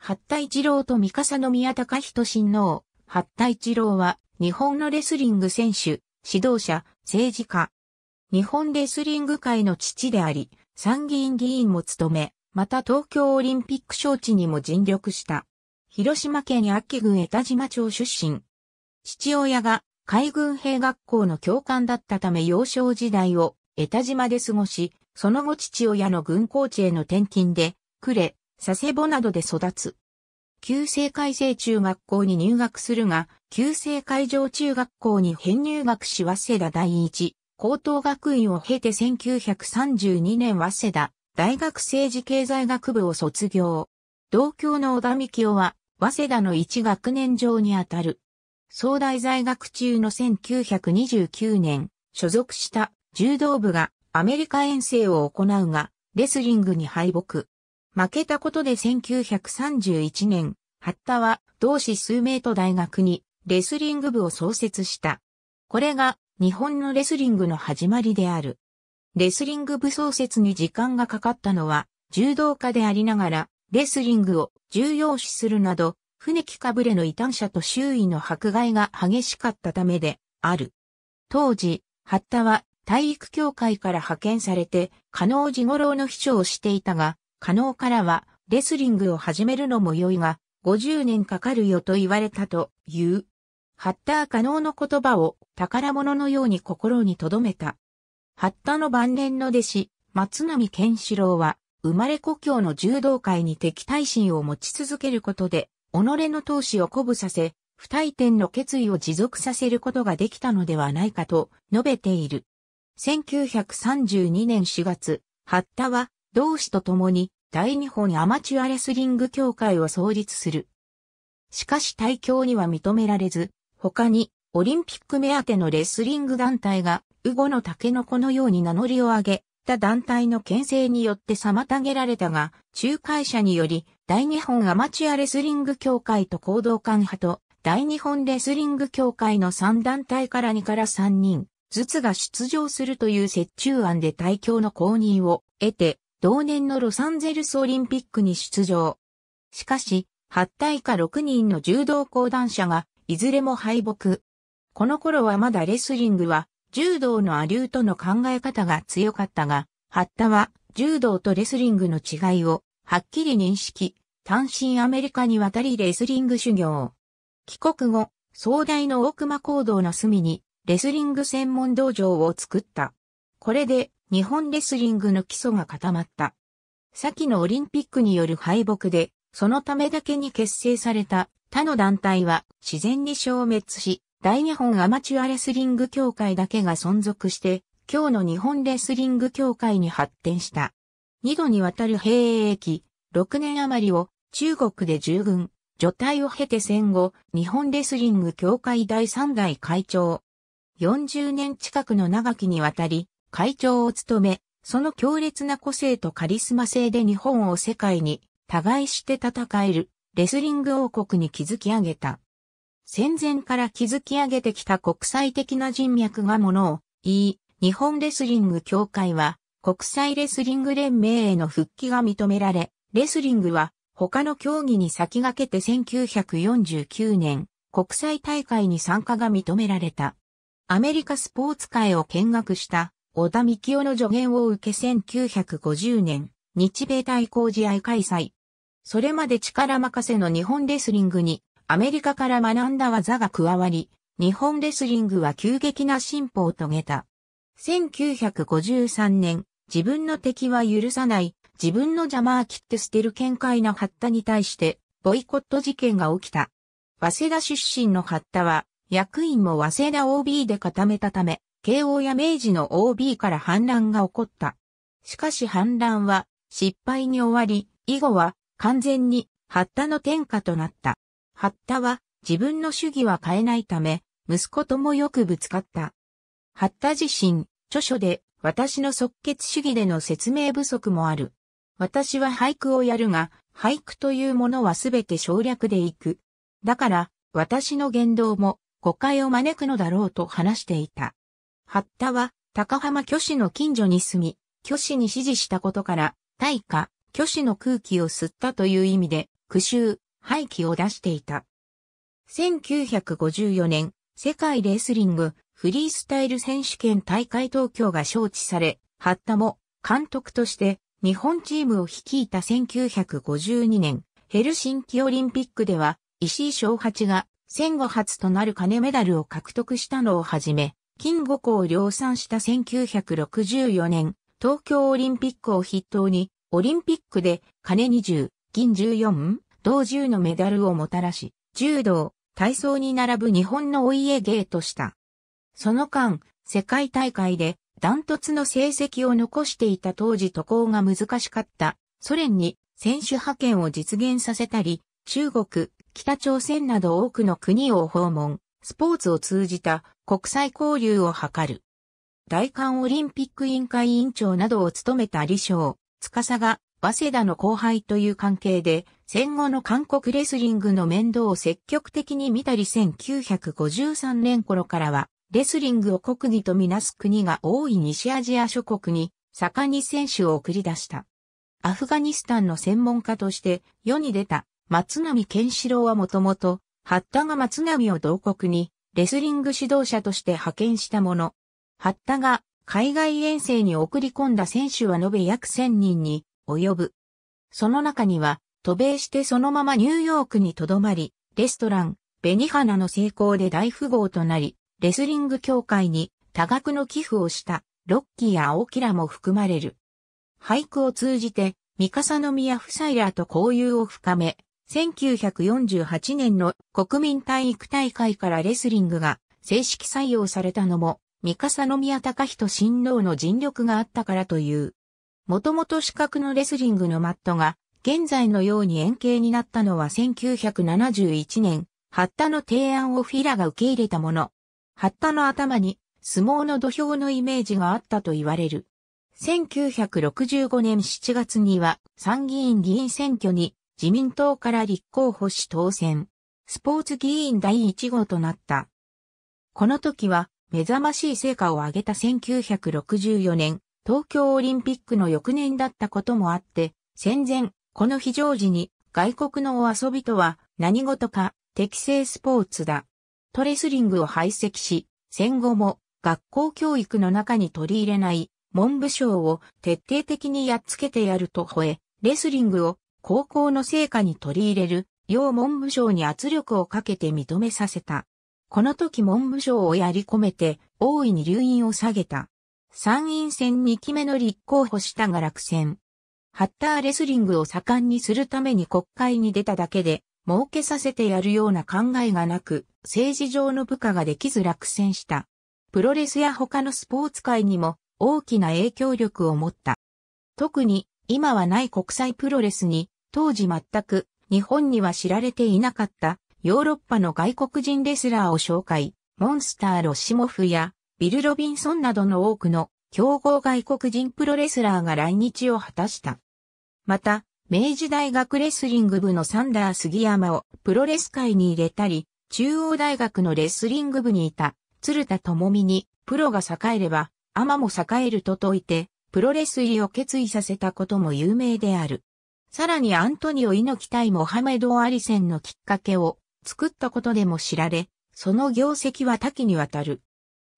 八田一郎と三笠宮隆人親王。八田一郎は、日本のレスリング選手、指導者、政治家。日本レスリング界の父であり、参議院議員も務め、また東京オリンピック招致にも尽力した。広島県安芸郡江田島町出身。父親が海軍兵学校の教官だったため幼少時代を江田島で過ごし、その後父親の軍校地への転勤で、呉、佐世保などで育つ。旧制改正中学校に入学するが、旧制会場中学校に編入学し早稲田第一、高等学院を経て1932年早稲田、大学政治経済学部を卒業。同郷の小田幹夫は、早稲田の一学年上にあたる。総大在学中の1929年、所属した柔道部がアメリカ遠征を行うが、レスリングに敗北。負けたことで1931年、ハッタは同志数名と大学にレスリング部を創設した。これが日本のレスリングの始まりである。レスリング部創設に時間がかかったのは柔道家でありながらレスリングを重要視するなど、船木かぶれの異端者と周囲の迫害が激しかったためである。当時、八田は体育協会から派遣されて、加納時五郎の秘書をしていたが、可能からは、レスリングを始めるのも良いが、50年かかるよと言われたという。ハッター可能の言葉を宝物のように心に留めた。ハッタの晩年の弟子、松波健志郎は、生まれ故郷の柔道界に敵対心を持ち続けることで、己の闘志を鼓舞させ、不退転の決意を持続させることができたのではないかと述べている。1932年4月、ハッタは同志と共に大日本アマチュアレスリング協会を創立する。しかし対協には認められず、他にオリンピック目当てのレスリング団体が、ウゴの竹のノのように名乗りを上げ、た団体の牽制によって妨げられたが、仲介者により、大日本アマチュアレスリング協会と行動官派と、大日本レスリング協会の3団体から2から3人、ずつが出場するという折衷案で対協の公認を得て、同年のロサンゼルスオリンピックに出場。しかし、8体下6人の柔道講談社が、いずれも敗北。この頃はまだレスリングは、柔道のアリューとの考え方が強かったが、ハッタは柔道とレスリングの違いをはっきり認識、単身アメリカに渡りレスリング修行。帰国後、壮大の大熊行動の隅にレスリング専門道場を作った。これで日本レスリングの基礎が固まった。先のオリンピックによる敗北で、そのためだけに結成された他の団体は自然に消滅し、大日本アマチュアレスリング協会だけが存続して、今日の日本レスリング協会に発展した。二度にわたる兵役、6年余りを中国で従軍、除隊を経て戦後、日本レスリング協会第3代会長。40年近くの長きにわたり、会長を務め、その強烈な個性とカリスマ性で日本を世界に互いして戦えるレスリング王国に築き上げた。戦前から築き上げてきた国際的な人脈がものを言い、日本レスリング協会は国際レスリング連盟への復帰が認められ、レスリングは他の競技に先駆けて1949年国際大会に参加が認められた。アメリカスポーツ界を見学した小田幹夫の助言を受け1950年、日米対抗試合開催。それまで力任せの日本レスリングに、アメリカから学んだ技が加わり、日本レスリングは急激な進歩を遂げた。1953年、自分の敵は許さない、自分の邪魔は切って捨てる見解のッタに対して、ボイコット事件が起きた。早稲田出身のッタは、役員も早稲田 OB で固めたため、慶応や明治の OB から反乱が起こった。しかし反乱は失敗に終わり、以後は完全に八田の天下となった。八田は自分の主義は変えないため、息子ともよくぶつかった。八田自身、著書で私の即決主義での説明不足もある。私は俳句をやるが、俳句というものはすべて省略でいく。だから、私の言動も誤解を招くのだろうと話していた。八田は高浜巨子の近所に住み、巨子に指示したことから、大化、巨子の空気を吸ったという意味で、苦臭、廃棄を出していた。1954年、世界レスリングフリースタイル選手権大会東京が招致され、八田も監督として日本チームを率いた1952年、ヘルシンキオリンピックでは石井翔八が戦後初となる金メダルを獲得したのをはじめ、金5個を量産した1964年、東京オリンピックを筆頭に、オリンピックで金20、銀14、同10のメダルをもたらし、柔道、体操に並ぶ日本のお家芸とした。その間、世界大会でダントツの成績を残していた当時渡航が難しかったソ連に選手派遣を実現させたり、中国、北朝鮮など多くの国を訪問。スポーツを通じた国際交流を図る。大韓オリンピック委員会委員長などを務めた李翔、司が、早稲田の後輩という関係で、戦後の韓国レスリングの面倒を積極的に見たり1953年頃からは、レスリングを国技とみなす国が多い西アジア諸国に、盛んに選手を送り出した。アフガニスタンの専門家として世に出た松並健志郎はもともと八田が松波を同国にレスリング指導者として派遣したもの。八田が海外遠征に送り込んだ選手は延べ約千人に及ぶ。その中には渡米してそのままニューヨークに留まり、レストラン、ベニハナの成功で大富豪となり、レスリング協会に多額の寄付をしたロッキーや青キラも含まれる。俳句を通じて、三笠宮夫妻らと交友を深め、1948年の国民体育大会からレスリングが正式採用されたのも、三笠宮隆人新郎の尽力があったからという。もともと四角のレスリングのマットが、現在のように円形になったのは1971年、ハッタの提案をフィラが受け入れたもの。ハッタの頭に相撲の土俵のイメージがあったと言われる。1965年7月には参議院議員選挙に自民党から立候補し当選。スポーツ議員第1号となった。この時は目覚ましい成果を上げた1964年、東京オリンピックの翌年だったこともあって、戦前、この非常時に外国のお遊びとは何事か適正スポーツだ。トレスリングを排斥し、戦後も学校教育の中に取り入れない文部省を徹底的にやっつけてやると吠え、レスリングを高校の成果に取り入れる、要文部省に圧力をかけて認めさせた。この時文部省をやり込めて、大いに留院を下げた。参院選2期目の立候補したが落選。ハッターレスリングを盛んにするために国会に出ただけで、儲けさせてやるような考えがなく、政治上の部下ができず落選した。プロレスや他のスポーツ界にも大きな影響力を持った。特に今はない国際プロレスに、当時全く日本には知られていなかったヨーロッパの外国人レスラーを紹介、モンスターロシモフやビル・ロビンソンなどの多くの競合外国人プロレスラーが来日を果たした。また、明治大学レスリング部のサンダー杉山をプロレス界に入れたり、中央大学のレスリング部にいた鶴田智美に、プロが栄えれば、マも栄えると説いて、プロレス入りを決意させたことも有名である。さらにアントニオ猪木対モハメド・アリセンのきっかけを作ったことでも知られ、その業績は多岐にわたる。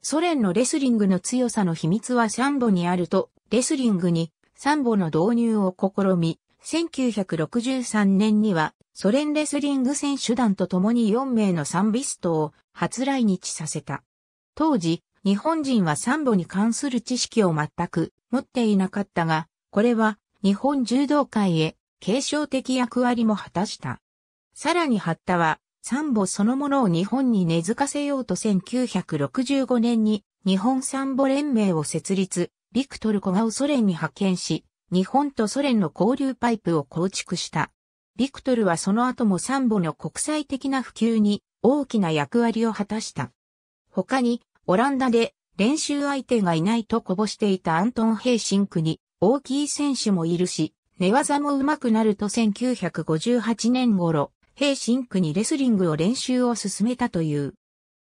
ソ連のレスリングの強さの秘密はサンボにあると、レスリングにサンボの導入を試み、1963年にはソ連レスリング選手団と共に4名のサンビストを初来日させた。当時、日本人はサンボに関する知識を全く持っていなかったが、これは日本柔道界へ継承的役割も果たした。さらに八田は、サンボそのものを日本に根付かせようと1965年に日本サンボ連盟を設立、ビクトル・コガをソ連に派遣し、日本とソ連の交流パイプを構築した。ビクトルはその後もサンボの国際的な普及に大きな役割を果たした。他に、オランダで練習相手がいないとこぼしていたアントン・ヘイシンクに大きい選手もいるし、寝技も上手くなると1958年頃、ヘイシンクにレスリングを練習を進めたという。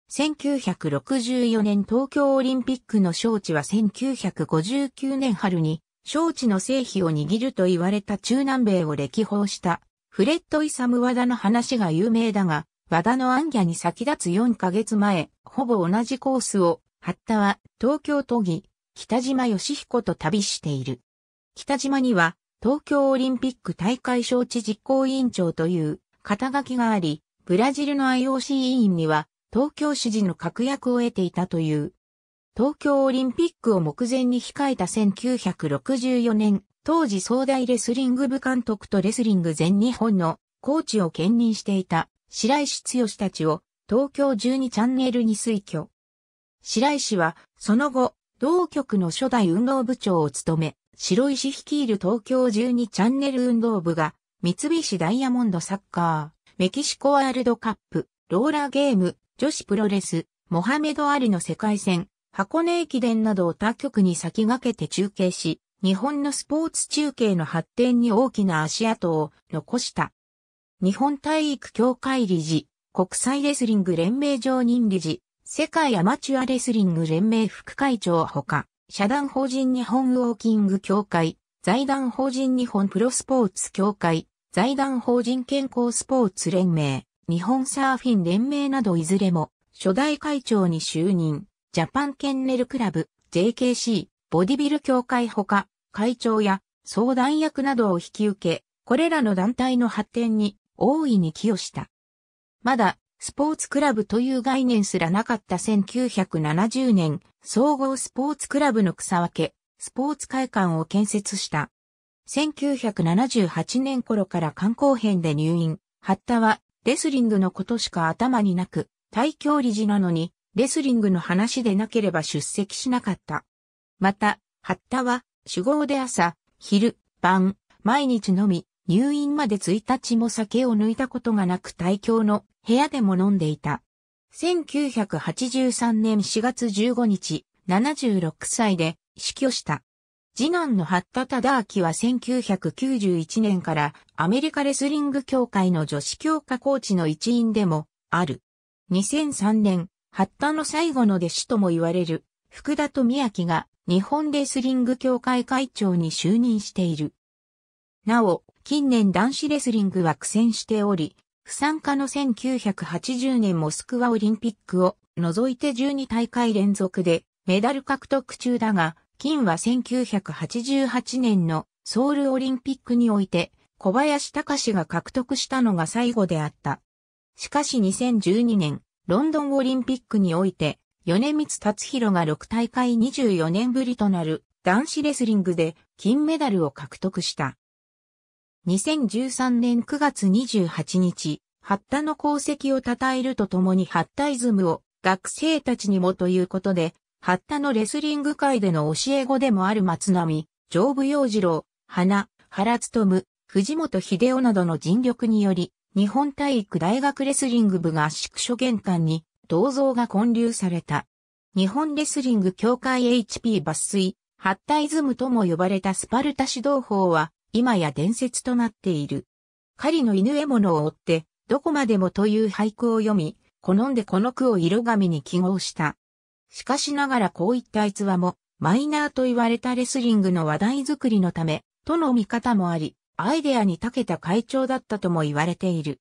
1964年東京オリンピックの招致は1959年春に招致の成否を握ると言われた中南米を歴訪したフレッド・イサム・ワダの話が有名だが、ワダのアンギャに先立つ4ヶ月前、ほぼ同じコースを八田は東京都議、北島義彦と旅している。北島には東京オリンピック大会招致実行委員長という肩書きがあり、ブラジルの IOC 委員には東京支持の確約を得ていたという。東京オリンピックを目前に控えた1964年、当時総大レスリング部監督とレスリング全日本のコーチを兼任していた白石剛たちを東京12チャンネルに推挙。白石は、その後、同局の初代運動部長を務め、白石率いる東京12チャンネル運動部が、三菱ダイヤモンドサッカー、メキシコワールドカップ、ローラーゲーム、女子プロレス、モハメド・アリの世界戦、箱根駅伝などを他局に先駆けて中継し、日本のスポーツ中継の発展に大きな足跡を残した。日本体育協会理事、国際レスリング連盟常任理事、世界アマチュアレスリング連盟副会長ほか、社団法人日本ウォーキング協会、財団法人日本プロスポーツ協会、財団法人健康スポーツ連盟、日本サーフィン連盟などいずれも、初代会長に就任、ジャパンケンネルクラブ、JKC、ボディビル協会ほか、会長や相談役などを引き受け、これらの団体の発展に大いに寄与した。まだスポーツクラブという概念すらなかった1970年、総合スポーツクラブの草分け、スポーツ会館を建設した。1978年頃から観光編で入院、八田はレスリングのことしか頭になく、大教理事なのに、レスリングの話でなければ出席しなかった。また、八田は、主語で朝、昼、晩、毎日のみ、入院まで1日も酒を抜いたことがなく大教の部屋でも飲んでいた。1983年4月15日、76歳で死去した。次男の八田忠明は1991年からアメリカレスリング協会の女子強化コーチの一員でもある。2003年、八田の最後の弟子とも言われる福田と宮城が日本レスリング協会会長に就任している。なお、近年男子レスリングは苦戦しており、不参加の1980年モスクワオリンピックを除いて12大会連続でメダル獲得中だが、金は1988年のソウルオリンピックにおいて小林隆が獲得したのが最後であった。しかし2012年ロンドンオリンピックにおいて米光達弘が6大会24年ぶりとなる男子レスリングで金メダルを獲得した。2013年9月28日、ハッタの功績を称えるとともにハッタイズムを学生たちにもということで、ハッタのレスリング界での教え子でもある松並、上部洋次郎、花、原勤、藤本秀夫などの尽力により、日本体育大学レスリング部が宿所玄関に銅像が建立された。日本レスリング協会 HP 抜粋、ハッタイズムとも呼ばれたスパルタ指導法は、今や伝説となっている。狩りの犬獲物を追って、どこまでもという俳句を読み、好んでこの句を色紙に記号した。しかしながらこういった逸話も、マイナーと言われたレスリングの話題作りのため、との見方もあり、アイデアに長けた会長だったとも言われている。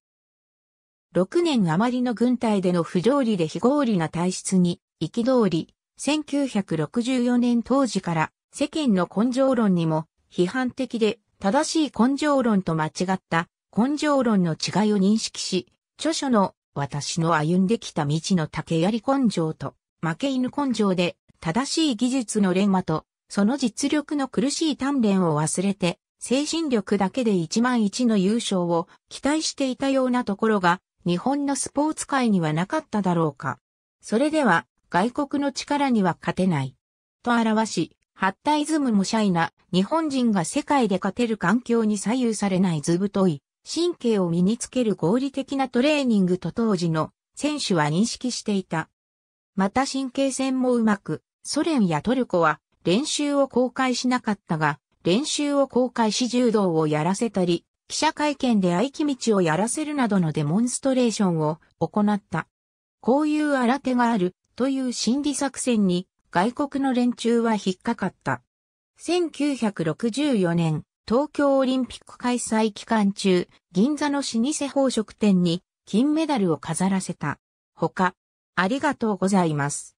6年余りの軍隊での不条理で非合理な体質に、憤り、1964年当時から世間の根性論にも批判的で正しい根性論と間違った根性論の違いを認識し、著書の私の歩んできた道の竹槍根性と負け犬根性で正しい技術の連磨とその実力の苦しい鍛錬を忘れて精神力だけで1万1の優勝を期待していたようなところが日本のスポーツ界にはなかっただろうか。それでは外国の力には勝てない。と表し、ハッタイズムもシャイな、日本人が世界で勝てる環境に左右されない図太い、神経を身につける合理的なトレーニングと当時の選手は認識していた。また神経戦もうまく、ソ連やトルコは練習を公開しなかったが、練習を公開し柔道をやらせたり、記者会見で合気道をやらせるなどのデモンストレーションを行った。こういう新手があるという心理作戦に外国の連中は引っかかった。1964年、東京オリンピック開催期間中、銀座の老舗宝飾店に金メダルを飾らせた。他、ありがとうございます。